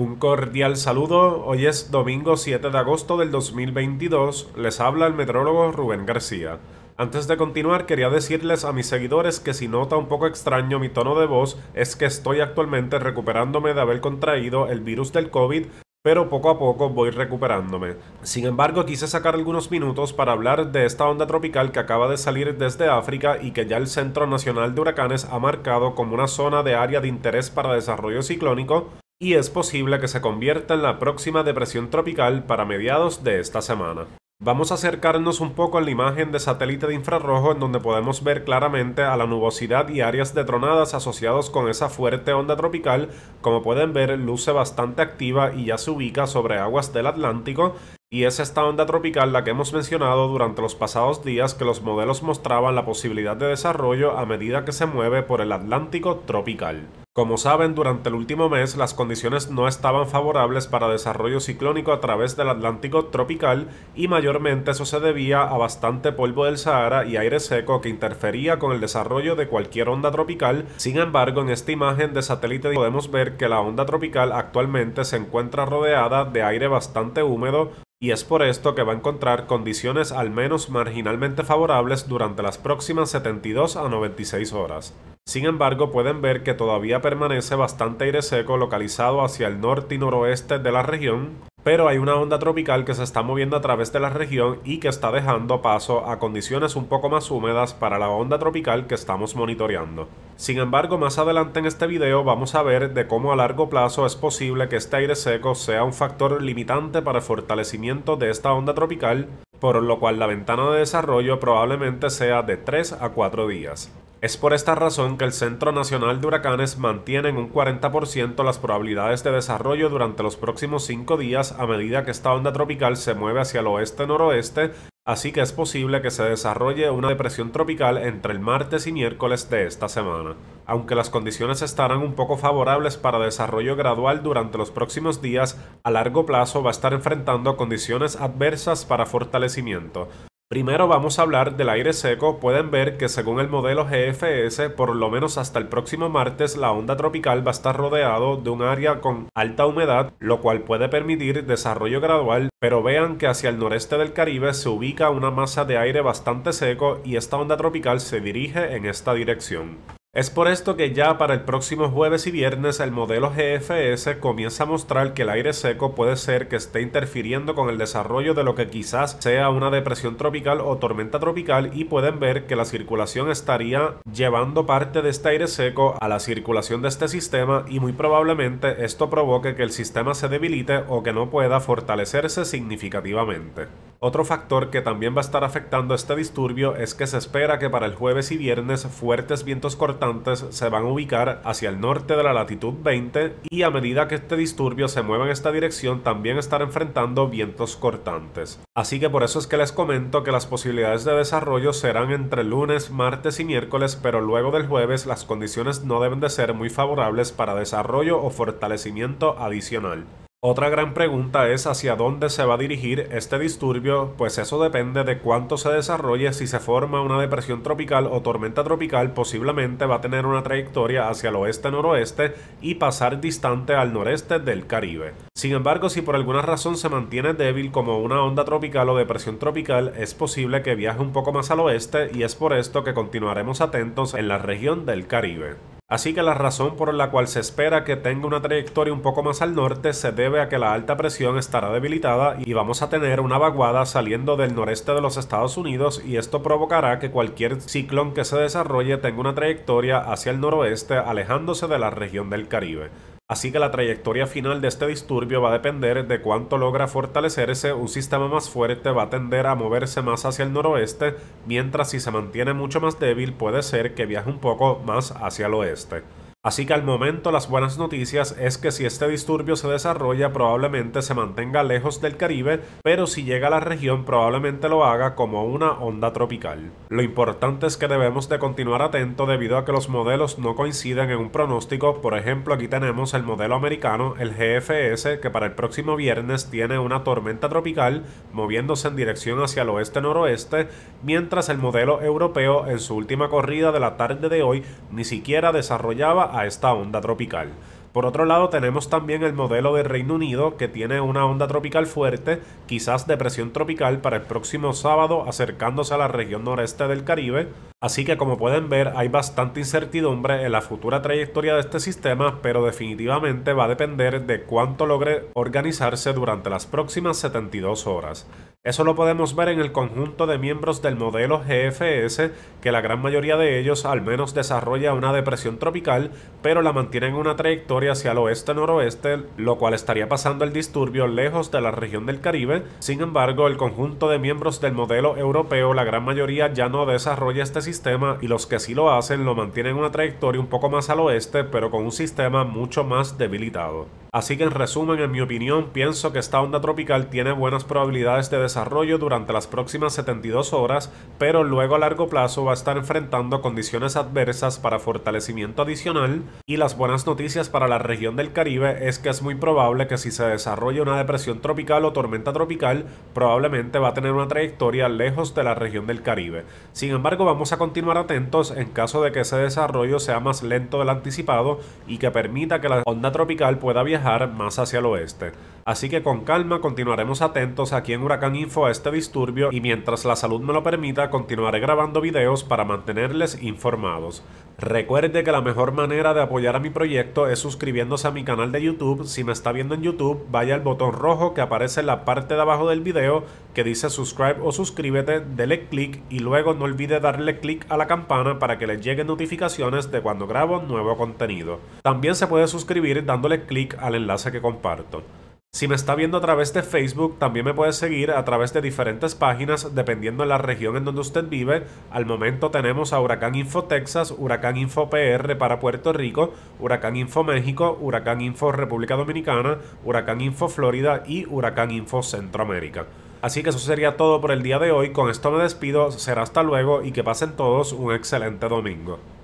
Un cordial saludo, hoy es domingo 7 de agosto del 2022, les habla el meteorólogo Rubén García. Antes de continuar, quería decirles a mis seguidores que si nota un poco extraño mi tono de voz, es que estoy actualmente recuperándome de haber contraído el virus del COVID, pero poco a poco voy recuperándome. Sin embargo, quise sacar algunos minutos para hablar de esta onda tropical que acaba de salir desde África y que ya el Centro Nacional de Huracanes ha marcado como una zona de área de interés para desarrollo ciclónico, y es posible que se convierta en la próxima depresión tropical para mediados de esta semana. Vamos a acercarnos un poco a la imagen de satélite de infrarrojo en donde podemos ver claramente a la nubosidad y áreas de tronadas asociados con esa fuerte onda tropical, como pueden ver luce bastante activa y ya se ubica sobre aguas del Atlántico y es esta onda tropical la que hemos mencionado durante los pasados días que los modelos mostraban la posibilidad de desarrollo a medida que se mueve por el Atlántico tropical. Como saben, durante el último mes las condiciones no estaban favorables para desarrollo ciclónico a través del Atlántico tropical y mayormente eso se debía a bastante polvo del Sahara y aire seco que interfería con el desarrollo de cualquier onda tropical. Sin embargo, en esta imagen de satélite podemos ver que la onda tropical actualmente se encuentra rodeada de aire bastante húmedo y es por esto que va a encontrar condiciones al menos marginalmente favorables durante las próximas 72 a 96 horas. Sin embargo, pueden ver que todavía permanece bastante aire seco localizado hacia el norte y noroeste de la región, pero hay una onda tropical que se está moviendo a través de la región y que está dejando paso a condiciones un poco más húmedas para la onda tropical que estamos monitoreando. Sin embargo, más adelante en este video vamos a ver de cómo a largo plazo es posible que este aire seco sea un factor limitante para el fortalecimiento de esta onda tropical, por lo cual la ventana de desarrollo probablemente sea de 3 a 4 días. Es por esta razón que el Centro Nacional de Huracanes mantiene en un 40% las probabilidades de desarrollo durante los próximos 5 días a medida que esta onda tropical se mueve hacia el oeste-noroeste, así que es posible que se desarrolle una depresión tropical entre el martes y miércoles de esta semana. Aunque las condiciones estarán un poco favorables para desarrollo gradual durante los próximos días, a largo plazo va a estar enfrentando condiciones adversas para fortalecimiento. Primero vamos a hablar del aire seco, pueden ver que según el modelo GFS, por lo menos hasta el próximo martes la onda tropical va a estar rodeado de un área con alta humedad, lo cual puede permitir desarrollo gradual, pero vean que hacia el noreste del Caribe se ubica una masa de aire bastante seco y esta onda tropical se dirige en esta dirección. Es por esto que ya para el próximo jueves y viernes el modelo GFS comienza a mostrar que el aire seco puede ser que esté interfiriendo con el desarrollo de lo que quizás sea una depresión tropical o tormenta tropical y pueden ver que la circulación estaría llevando parte de este aire seco a la circulación de este sistema y muy probablemente esto provoque que el sistema se debilite o que no pueda fortalecerse significativamente. Otro factor que también va a estar afectando este disturbio es que se espera que para el jueves y viernes fuertes vientos cortantes se van a ubicar hacia el norte de la latitud 20 y a medida que este disturbio se mueva en esta dirección también estará enfrentando vientos cortantes. Así que por eso es que les comento que las posibilidades de desarrollo serán entre lunes, martes y miércoles, pero luego del jueves las condiciones no deben de ser muy favorables para desarrollo o fortalecimiento adicional. Otra gran pregunta es hacia dónde se va a dirigir este disturbio, pues eso depende de cuánto se desarrolle, si se forma una depresión tropical o tormenta tropical posiblemente va a tener una trayectoria hacia el oeste-noroeste y pasar distante al noreste del Caribe. Sin embargo, si por alguna razón se mantiene débil como una onda tropical o depresión tropical, es posible que viaje un poco más al oeste y es por esto que continuaremos atentos en la región del Caribe. Así que la razón por la cual se espera que tenga una trayectoria un poco más al norte se debe a que la alta presión estará debilitada y vamos a tener una vaguada saliendo del noreste de los Estados Unidos y esto provocará que cualquier ciclón que se desarrolle tenga una trayectoria hacia el noroeste alejándose de la región del Caribe. Así que la trayectoria final de este disturbio va a depender de cuánto logra fortalecerse, un sistema más fuerte va a tender a moverse más hacia el noroeste, mientras si se mantiene mucho más débil puede ser que viaje un poco más hacia el oeste. Así que al momento las buenas noticias es que si este disturbio se desarrolla probablemente se mantenga lejos del Caribe, pero si llega a la región probablemente lo haga como una onda tropical. Lo importante es que debemos de continuar atento debido a que los modelos no coinciden en un pronóstico, por ejemplo aquí tenemos el modelo americano, el GFS, que para el próximo viernes tiene una tormenta tropical moviéndose en dirección hacia el oeste-noroeste, mientras el modelo europeo en su última corrida de la tarde de hoy ni siquiera desarrollaba a esta onda tropical. Por otro lado, tenemos también el modelo del Reino Unido, que tiene una onda tropical fuerte, quizás depresión tropical, para el próximo sábado acercándose a la región noreste del Caribe. Así que como pueden ver, hay bastante incertidumbre en la futura trayectoria de este sistema, pero definitivamente va a depender de cuánto logre organizarse durante las próximas 72 horas. Eso lo podemos ver en el conjunto de miembros del modelo GFS, que la gran mayoría de ellos al menos desarrolla una depresión tropical, pero la mantienen en una trayectoria hacia el oeste-noroeste, lo cual estaría pasando el disturbio lejos de la región del Caribe. Sin embargo, el conjunto de miembros del modelo europeo, la gran mayoría ya no desarrolla este sistema y los que sí lo hacen lo mantienen en una trayectoria un poco más al oeste, pero con un sistema mucho más debilitado. Así que en resumen, en mi opinión, pienso que esta onda tropical tiene buenas probabilidades de desarrollo durante las próximas 72 horas, pero luego a largo plazo va a estar enfrentando condiciones adversas para fortalecimiento adicional y las buenas noticias para la región del Caribe es que es muy probable que si se desarrolla una depresión tropical o tormenta tropical, probablemente va a tener una trayectoria lejos de la región del Caribe. Sin embargo, vamos a continuar atentos en caso de que ese desarrollo sea más lento del anticipado y que permita que la onda tropical pueda viajar más hacia el oeste Así que con calma continuaremos atentos aquí en Huracán Info a este disturbio y mientras la salud me lo permita continuaré grabando videos para mantenerles informados. Recuerde que la mejor manera de apoyar a mi proyecto es suscribiéndose a mi canal de YouTube. Si me está viendo en YouTube, vaya al botón rojo que aparece en la parte de abajo del video que dice subscribe o suscríbete, dele clic y luego no olvide darle clic a la campana para que les lleguen notificaciones de cuando grabo nuevo contenido. También se puede suscribir dándole clic al enlace que comparto. Si me está viendo a través de Facebook, también me puede seguir a través de diferentes páginas dependiendo de la región en donde usted vive. Al momento tenemos a Huracán Info Texas, Huracán Info PR para Puerto Rico, Huracán Info México, Huracán Info República Dominicana, Huracán Info Florida y Huracán Info Centroamérica. Así que eso sería todo por el día de hoy. Con esto me despido, será hasta luego y que pasen todos un excelente domingo.